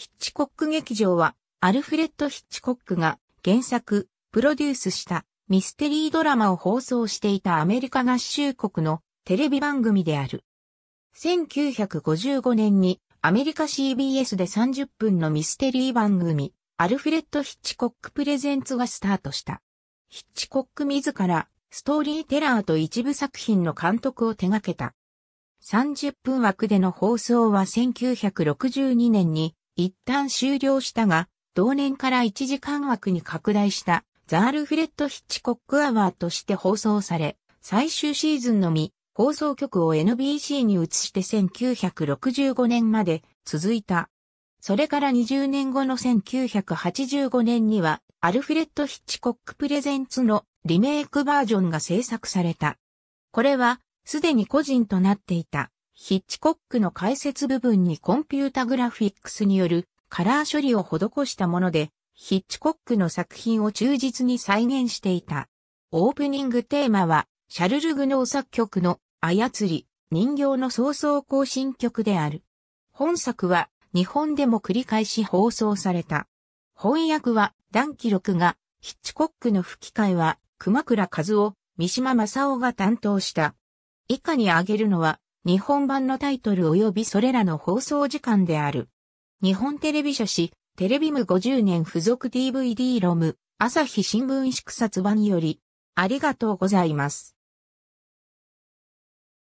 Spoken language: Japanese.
ヒッチコック劇場は、アルフレッド・ヒッチコックが原作、プロデュースしたミステリードラマを放送していたアメリカ合衆国のテレビ番組である。1955年にアメリカ CBS で30分のミステリー番組、アルフレッド・ヒッチコック・プレゼンツがスタートした。ヒッチコック自ら、ストーリーテラーと一部作品の監督を手掛けた。30分枠での放送は1962年に一旦終了したが、同年から1時間枠に拡大したザールフレッド・ヒッチコック・アワーとして放送され、最終シーズンのみ放送局を NBC に移して1965年まで続いた。それから20年後の1985年には、アルフレッド・ヒッチコック・プレゼンツのリメイクバージョンが制作された。これは、すでに個人となっていたヒッチコックの解説部分にコンピュータグラフィックスによるカラー処理を施したもので、ヒッチコックの作品を忠実に再現していた。オープニングテーマは、シャルル・グノー作曲の操り、人形の早々更新曲である。本作は日本でも繰り返し放送された。翻訳は段記録が、ヒッチコックの吹き替えは熊倉和夫、三島正夫が担当した。以下に挙げるのは、日本版のタイトル及びそれらの放送時間である。日本テレビ書誌、テレビム50年付属 DVD ロム、朝日新聞祝刷版より、ありがとうございます。